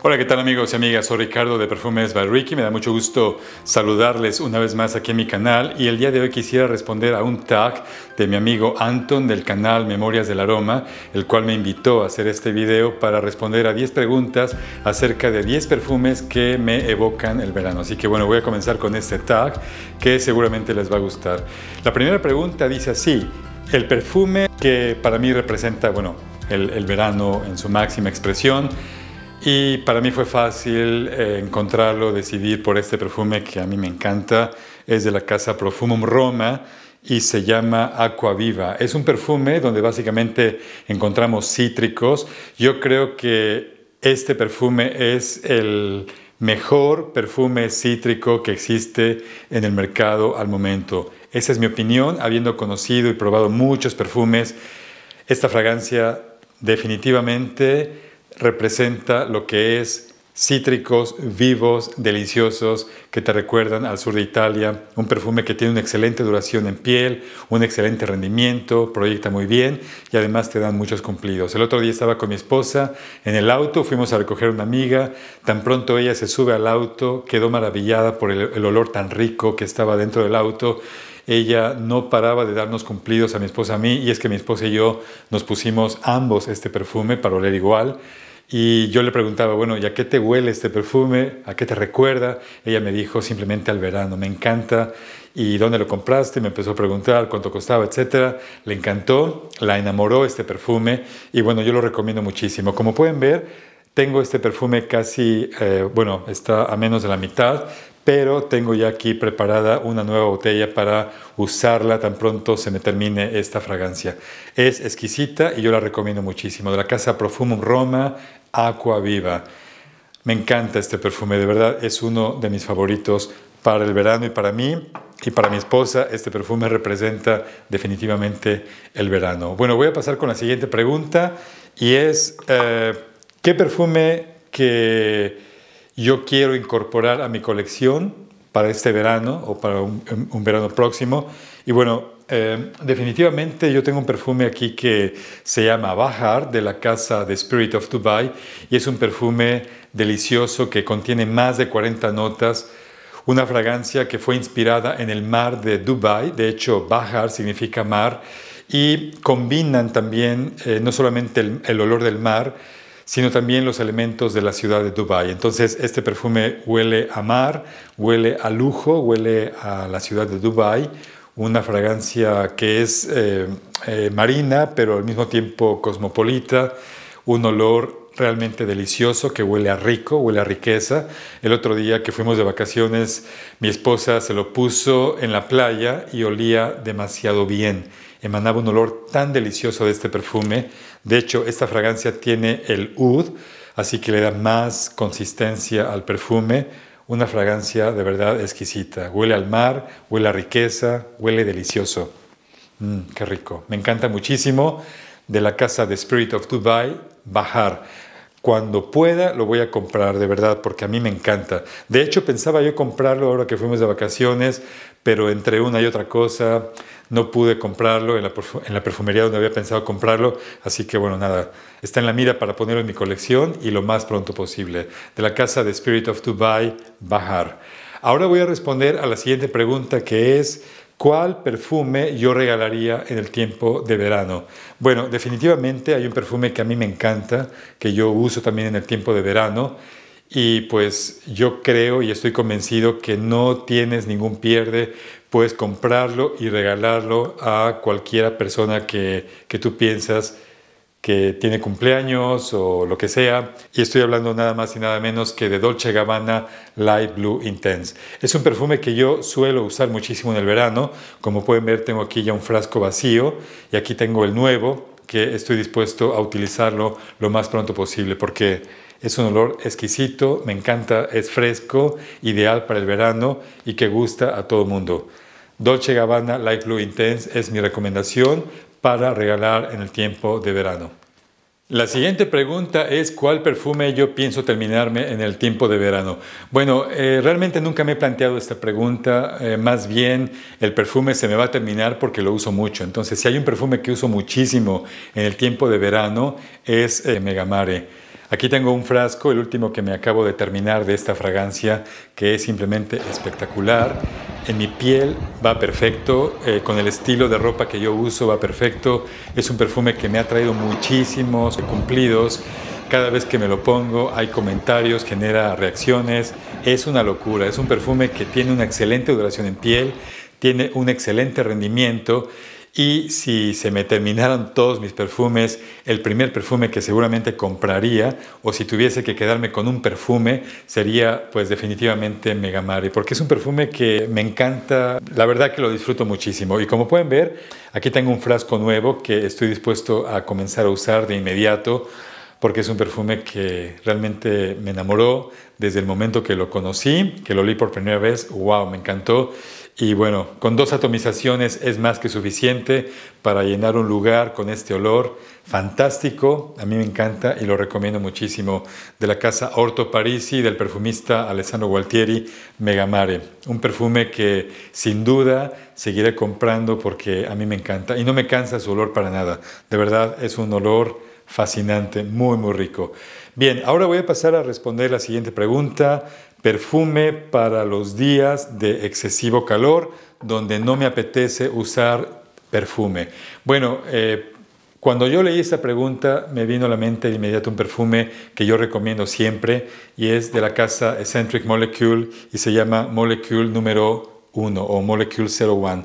Hola, ¿qué tal amigos y amigas? Soy Ricardo de Perfumes by Ricky. Me da mucho gusto saludarles una vez más aquí en mi canal y el día de hoy quisiera responder a un tag de mi amigo Anton del canal Memorias del Aroma, el cual me invitó a hacer este video para responder a 10 preguntas acerca de 10 perfumes que me evocan el verano. Así que bueno, voy a comenzar con este tag que seguramente les va a gustar. La primera pregunta dice así, el perfume que para mí representa, bueno, el, el verano en su máxima expresión, y para mí fue fácil eh, encontrarlo, decidir por este perfume que a mí me encanta. Es de la casa Profumum Roma y se llama Aqua Viva. Es un perfume donde básicamente encontramos cítricos. Yo creo que este perfume es el mejor perfume cítrico que existe en el mercado al momento. Esa es mi opinión, habiendo conocido y probado muchos perfumes. Esta fragancia definitivamente representa lo que es cítricos vivos, deliciosos, que te recuerdan al sur de Italia, un perfume que tiene una excelente duración en piel, un excelente rendimiento, proyecta muy bien y además te dan muchos cumplidos. El otro día estaba con mi esposa en el auto, fuimos a recoger una amiga, tan pronto ella se sube al auto, quedó maravillada por el, el olor tan rico que estaba dentro del auto ella no paraba de darnos cumplidos a mi esposa a mí y es que mi esposa y yo nos pusimos ambos este perfume para oler igual y yo le preguntaba, bueno, ¿y a qué te huele este perfume? ¿A qué te recuerda? Ella me dijo simplemente al verano, me encanta. ¿Y dónde lo compraste? Me empezó a preguntar cuánto costaba, etc. Le encantó, la enamoró este perfume y bueno, yo lo recomiendo muchísimo. Como pueden ver, tengo este perfume casi, eh, bueno, está a menos de la mitad, pero tengo ya aquí preparada una nueva botella para usarla tan pronto se me termine esta fragancia. Es exquisita y yo la recomiendo muchísimo, de la casa Profumum Roma Aqua Viva. Me encanta este perfume, de verdad es uno de mis favoritos para el verano y para mí y para mi esposa este perfume representa definitivamente el verano. Bueno, voy a pasar con la siguiente pregunta y es, eh, ¿qué perfume que yo quiero incorporar a mi colección para este verano o para un, em, verano próximo. Y bueno, em, definitivamente yo tengo un perfume aquí que se llama Bahar de la casa de Spirit of Dubai y es un perfume delicioso que contiene más de 40 notas, una fragancia que fue inspirada en el mar de Dubai, de hecho Bahar significa mar y combinan también eh, no solamente el olor del mar, sino también los elementos de la ciudad de Dubai. Entonces, este perfume huele a mar, huele a lujo, huele a la ciudad de Dubai. una fragancia que es eh, eh, marina, pero al mismo tiempo cosmopolita, un olor realmente delicioso, que huele a rico, huele a riqueza. El otro día que fuimos de vacaciones, mi esposa se lo puso en la playa y olía demasiado bien. Emanaba un olor tan delicioso de este perfume. De hecho, esta fragancia tiene el oud, así que le da más consistencia al perfume. Una fragancia de verdad exquisita. Huele al mar, huele a riqueza, huele delicioso. Mm, qué rico. Me encanta muchísimo de la casa de Spirit of Dubai, Bajar. Cuando pueda lo voy a comprar, de verdad, porque a mí me encanta. De hecho, pensaba yo comprarlo ahora que fuimos de vacaciones, pero entre una y otra cosa no pude comprarlo en la, perfumería donde había pensado comprarlo. Así que bueno, nada, está en la mira para ponerlo en mi colección y lo más pronto posible. De la casa de Spirit of Dubai, Bajar. Ahora voy a responder a la siguiente pregunta que es, ¿Cuál perfume yo regalaría en el tiempo de verano? Bueno, definitivamente hay un perfume que a mí me encanta, que yo uso también en el tiempo de verano, y pues yo creo y estoy convencido que no tienes ningún pierde, puedes comprarlo y regalarlo a cualquiera persona que, que tú piensas que tiene cumpleaños o lo que sea. Y estoy hablando nada más y nada menos que de Dolce Gabbana Light Blue Intense. Es un perfume que yo suelo usar muchísimo en el verano. Como pueden ver, tengo aquí ya un frasco vacío y aquí tengo el nuevo que estoy dispuesto a utilizarlo lo más pronto posible porque es un olor exquisito, me encanta, es fresco, ideal para el verano y que gusta a todo el mundo. Dolce Gabbana Light Blue Intense es mi recomendación para regalar en el tiempo de verano. La siguiente pregunta es cuál perfume yo pienso terminarme en el tiempo de verano. Bueno, eh, realmente nunca me he planteado esta pregunta, eh, más bien el perfume se me va a terminar porque lo uso mucho. Entonces, si hay un perfume que uso muchísimo en el tiempo de verano es eh, Megamare. Aquí tengo un frasco, el último que me acabo de terminar de esta fragancia, que es simplemente espectacular. En mi piel va perfecto, eh, con el estilo de ropa que yo uso va perfecto. Es un perfume que me ha traído muchísimos cumplidos. Cada vez que me lo pongo hay comentarios, genera reacciones. Es una locura, es un perfume que tiene una excelente duración en piel, tiene un excelente rendimiento y si se me terminaron todos mis perfumes, el primer perfume que seguramente compraría, o si tuviese que quedarme con un perfume, sería pues definitivamente Megamare, porque es un perfume que me encanta, la verdad que lo disfruto muchísimo. Y como pueden ver, aquí tengo un frasco nuevo que estoy dispuesto a comenzar a usar de inmediato porque es un perfume que realmente me enamoró desde el momento que lo conocí, que lo olí por primera vez, wow, me encantó. Y bueno, con dos atomizaciones es más que suficiente para llenar un lugar con este olor fantástico. A mí me encanta y lo recomiendo muchísimo. De la casa Orto Parisi, del perfumista Alessandro Gualtieri Megamare. Un perfume que sin duda seguiré comprando porque a mí me encanta. Y no me cansa su olor para nada. De verdad, es un olor fascinante, muy, muy rico. Bien, ahora voy a pasar a responder la siguiente pregunta. Perfume para los días de excesivo calor, donde no me apetece usar perfume. Bueno, eh, cuando yo leí esta pregunta me vino a la mente de inmediato un perfume que yo recomiendo siempre y es de la casa Eccentric Molecule y se llama Molecule número 1 o Molecule 01.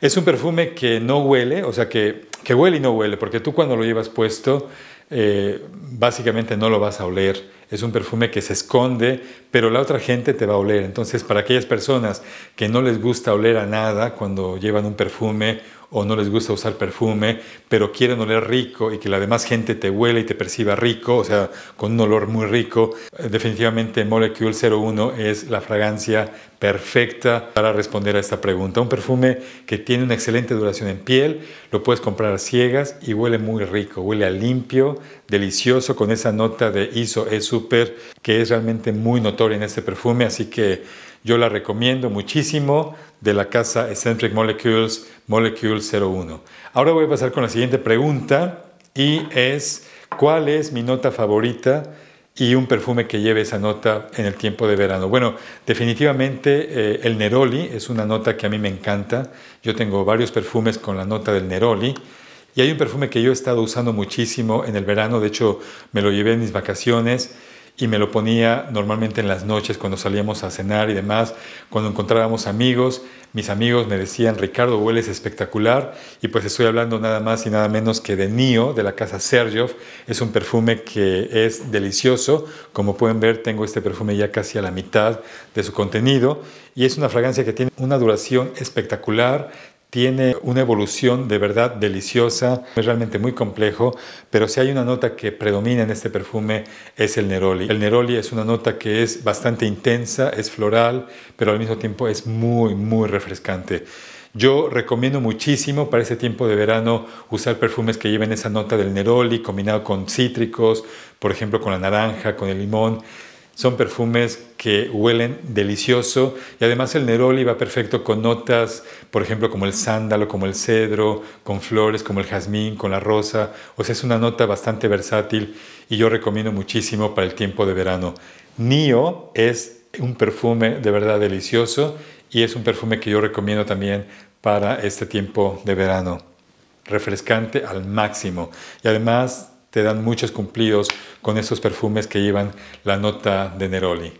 Es un perfume que no huele, o sea que que huele y no huele, porque tú cuando lo llevas puesto, eh, básicamente no lo vas a oler. Es un perfume que se esconde, pero la otra gente te va a oler. Entonces, para aquellas personas que no les gusta oler a nada cuando llevan un perfume o no les gusta usar perfume, pero quieren oler rico y que la demás gente te huele y te perciba rico, o sea, con un olor muy rico, eh, definitivamente Molecule 01 es la fragancia perfecta para responder a esta pregunta. Un perfume que tiene una excelente duración en piel, lo puedes comprar a ciegas y huele muy rico, huele a limpio, delicioso, con esa nota de ISO es super que es realmente muy notoria en este perfume, así que yo la recomiendo muchísimo de la casa Eccentric Molecules, Molecule 01. Ahora voy a pasar con la siguiente pregunta y es, ¿cuál es mi nota favorita y un perfume que lleve esa nota en el tiempo de verano? Bueno, definitivamente eh, el Neroli es una nota que a mí me encanta. Yo tengo varios perfumes con la nota del Neroli. Y hay un perfume que yo he estado usando muchísimo en el verano, de hecho me lo llevé en mis vacaciones y me lo ponía normalmente en las noches cuando salíamos a cenar y demás, cuando encontrábamos amigos, mis amigos me decían, Ricardo, hueles espectacular y pues estoy hablando nada más y nada menos que de Nio, de la casa Sergio, es un perfume que es delicioso, como pueden ver tengo este perfume ya casi a la mitad de su contenido y es una fragancia que tiene una duración espectacular, tiene una evolución de verdad deliciosa, es realmente muy complejo, pero si hay una nota que predomina en este perfume es el neroli. El neroli es una nota que es bastante intensa, es floral, pero al mismo tiempo es muy, muy refrescante. Yo recomiendo muchísimo para ese tiempo de verano usar perfumes que lleven esa nota del neroli combinado con cítricos, por ejemplo con la naranja, con el limón. Son perfumes que huelen delicioso y además el neroli va perfecto con notas, por ejemplo, como el sándalo, como el cedro, con flores, como el jazmín, con la rosa. O sea, es una nota bastante versátil y yo recomiendo muchísimo para el tiempo de verano. Nio es un perfume de verdad delicioso y es un perfume que yo recomiendo también para este tiempo de verano. Refrescante al máximo. Y además te dan muchos cumplidos con esos perfumes que llevan la nota de Neroli.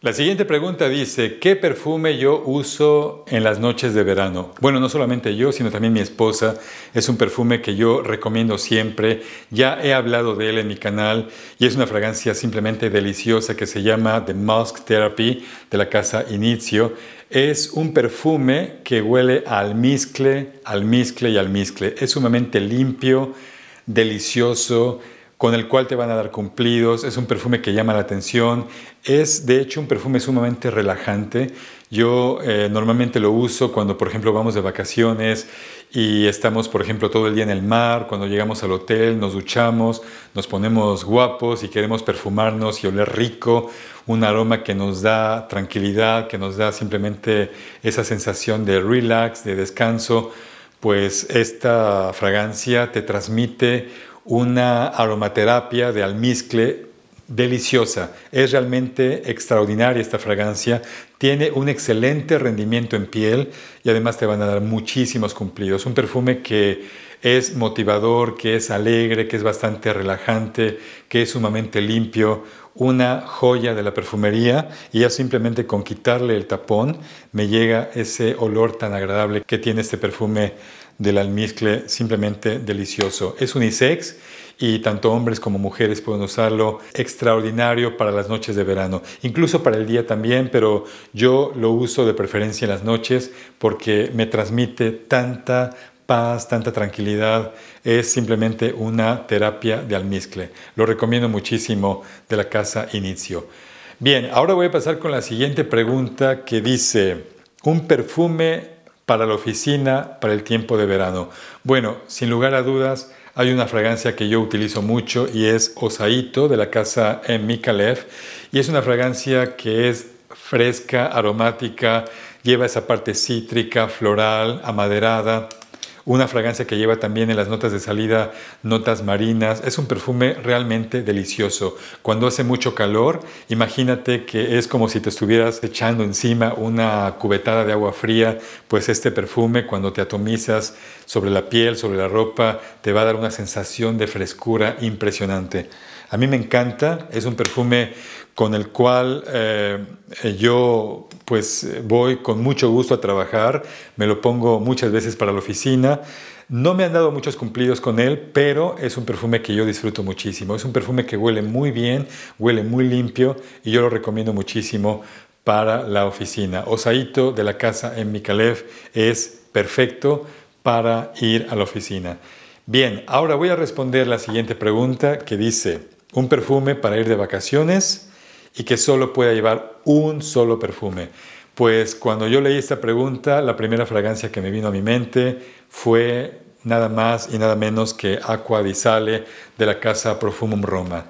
La siguiente pregunta dice, ¿qué perfume yo uso en las noches de verano? Bueno, no solamente yo, sino también mi esposa. Es un perfume que yo recomiendo siempre. Ya he hablado de él en mi canal y es una fragancia simplemente deliciosa que se llama The Musk Therapy de la casa Inicio. Es un perfume que huele al miscle, al almizcle y al almizcle. Es sumamente limpio delicioso, con el cual te van a dar cumplidos, es un perfume que llama la atención, es de hecho un perfume sumamente relajante. Yo eh, normalmente lo uso cuando, por ejemplo, vamos de vacaciones y estamos, por ejemplo, todo el día en el mar, cuando llegamos al hotel, nos duchamos, nos ponemos guapos y queremos perfumarnos y oler rico, un aroma que nos da tranquilidad, que nos da simplemente esa sensación de relax, de descanso pues esta fragancia te transmite una aromaterapia de almizcle deliciosa. Es realmente extraordinaria esta fragancia. Tiene un excelente rendimiento en piel y además te van a dar muchísimos cumplidos. Un perfume que es motivador, que es alegre, que es bastante relajante, que es sumamente limpio una joya de la perfumería y ya simplemente con quitarle el tapón me llega ese olor tan agradable que tiene este perfume del almizcle simplemente delicioso. Es unisex y tanto hombres como mujeres pueden usarlo. Extraordinario para las noches de verano, incluso para el día también, pero yo lo uso de preferencia en las noches porque me transmite tanta paz, tanta tranquilidad. Es simplemente una terapia de almizcle. Lo recomiendo muchísimo de la casa Inicio. Bien, ahora voy a pasar con la siguiente pregunta que dice, ¿un perfume para la oficina para el tiempo de verano? Bueno, sin lugar a dudas, hay una fragancia que yo utilizo mucho y es Osaito de la casa en Mikalev y es una fragancia que es fresca, aromática, lleva esa parte cítrica, floral, amaderada, una fragancia que lleva también en las notas de salida notas marinas. Es un perfume realmente delicioso. Cuando hace mucho calor, imagínate que es como si te estuvieras echando encima una cubetada de agua fría, pues este perfume cuando te atomizas sobre la piel, sobre la ropa, te va a dar una sensación de frescura impresionante. A mí me encanta, es un perfume con el cual eh, yo pues voy con mucho gusto a trabajar, me lo pongo muchas veces para la oficina. No me han dado muchos cumplidos con él, pero es un perfume que yo disfruto muchísimo. Es un perfume que huele muy bien, huele muy limpio y yo lo recomiendo muchísimo para la oficina. Osaito de la casa en Mikalev es perfecto para ir a la oficina. Bien, ahora voy a responder la siguiente pregunta que dice, un perfume para ir de vacaciones y que solo pueda llevar un solo perfume. Pues cuando yo leí esta pregunta, la primera fragancia que me vino a mi mente fue nada más y nada menos que Aqua di Sale de la casa Profumum Roma.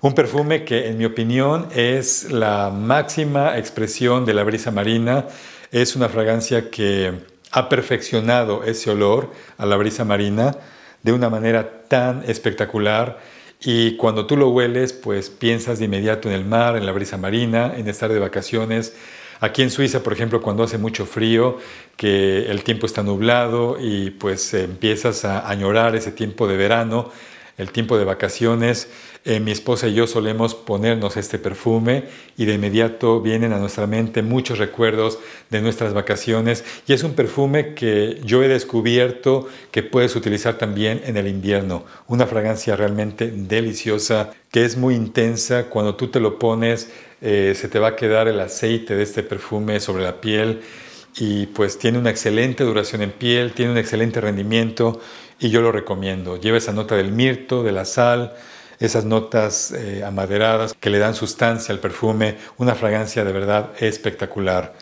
Un perfume que en mi opinión es la máxima expresión de la brisa marina. Es una fragancia que ha perfeccionado ese olor a la brisa marina de una manera tan espectacular y cuando tú lo hueles, pues piensas de inmediato en el mar, en la brisa marina, en estar de vacaciones. Aquí en Suiza, por ejemplo, cuando hace mucho frío, que el tiempo está nublado y pues empiezas a añorar ese tiempo de verano el tiempo de vacaciones, eh, mi esposa y yo solemos ponernos este perfume y de inmediato vienen a nuestra mente muchos recuerdos de nuestras vacaciones y es un perfume que yo he descubierto que puedes utilizar también en el invierno. Una fragancia realmente deliciosa que es muy intensa cuando tú te lo pones eh, se te va a quedar el aceite de este perfume sobre la piel y pues tiene una excelente duración en piel, tiene un excelente rendimiento y yo lo recomiendo. Lleva esa nota del mirto, de la sal, esas notas eh, amaderadas que le dan sustancia al perfume, una fragancia de verdad espectacular.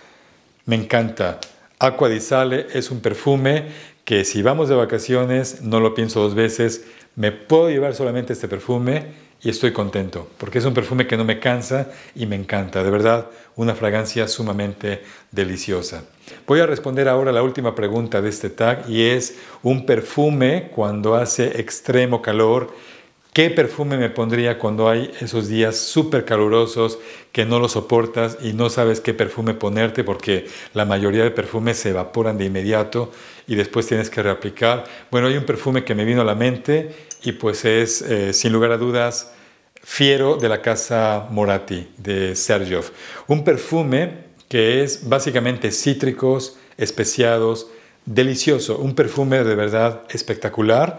Me encanta. Aqua di Sale es un perfume que si vamos de vacaciones, no lo pienso dos veces, me puedo llevar solamente este perfume y estoy contento, porque es un perfume que no me cansa y me encanta, de verdad, una fragancia sumamente deliciosa. Voy a responder ahora la última pregunta de este tag y es un perfume cuando hace extremo calor ¿Qué perfume me pondría cuando hay esos días súper calurosos que no lo soportas y no sabes qué perfume ponerte porque la mayoría de perfumes se evaporan de inmediato y después tienes que reaplicar? Bueno, hay un perfume que me vino a la mente y pues es, eh, sin lugar a dudas, Fiero de la casa Morati de Sergio. Un perfume que es básicamente cítricos, especiados, delicioso, un perfume de verdad espectacular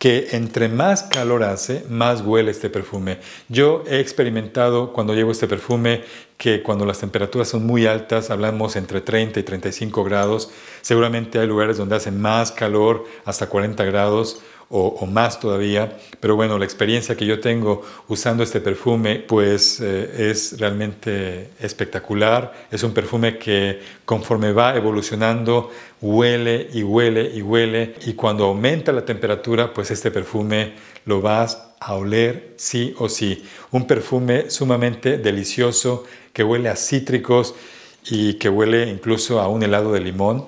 que entre más calor hace, más huele este perfume. Yo he experimentado cuando llevo este perfume que cuando las temperaturas son muy altas, hablamos entre 30 y 35 grados, seguramente hay lugares donde hace más calor, hasta 40 grados, o, más todavía. Pero bueno, la experiencia que yo tengo usando este perfume pues eh, es realmente espectacular. Es un perfume que conforme va evolucionando huele y huele y huele y cuando aumenta la temperatura pues este perfume lo vas a oler sí o sí. Un perfume sumamente delicioso que huele a cítricos y que huele incluso a un helado de limón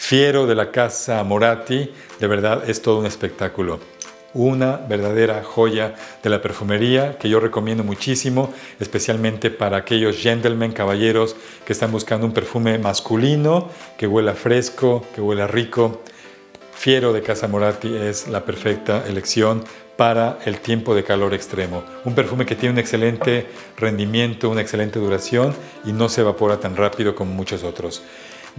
Fiero de la casa Moratti, de verdad es todo un espectáculo. Una verdadera joya de la perfumería que yo recomiendo muchísimo, especialmente para aquellos gentlemen, caballeros que están buscando un perfume masculino, que huela fresco, que huela rico. Fiero de Casa Moratti es la perfecta elección para el tiempo de calor extremo. Un perfume que tiene un excelente rendimiento, una excelente duración y no se evapora tan rápido como muchos otros.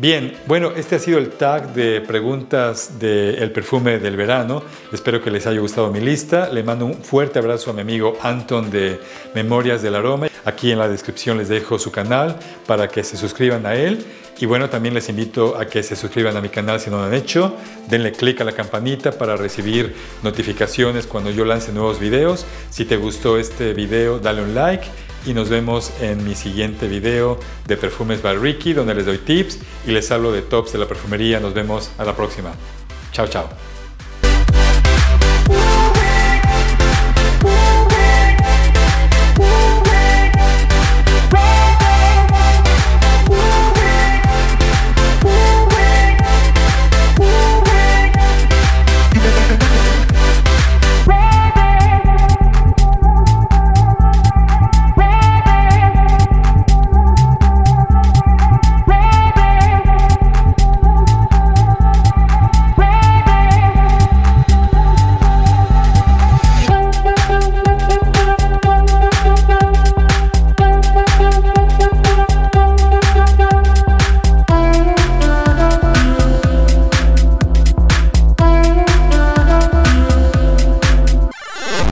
Bien, bueno, este ha sido el tag de preguntas del perfume del verano. Espero que les haya gustado mi lista. Le mando un fuerte abrazo a mi amigo Anton de Memorias del Aroma. Aquí en la descripción les dejo su canal para que se suscriban a él. Y bueno, también les invito a que se suscriban a mi canal si no lo han hecho. Denle click a la campanita para recibir notificaciones cuando yo lance nuevos videos. Si te gustó este video, dale un like y nos vemos en mi siguiente video de Perfumes by Ricky, donde les doy tips y les hablo de tops de la perfumería. Nos vemos a la próxima. Chao, chao.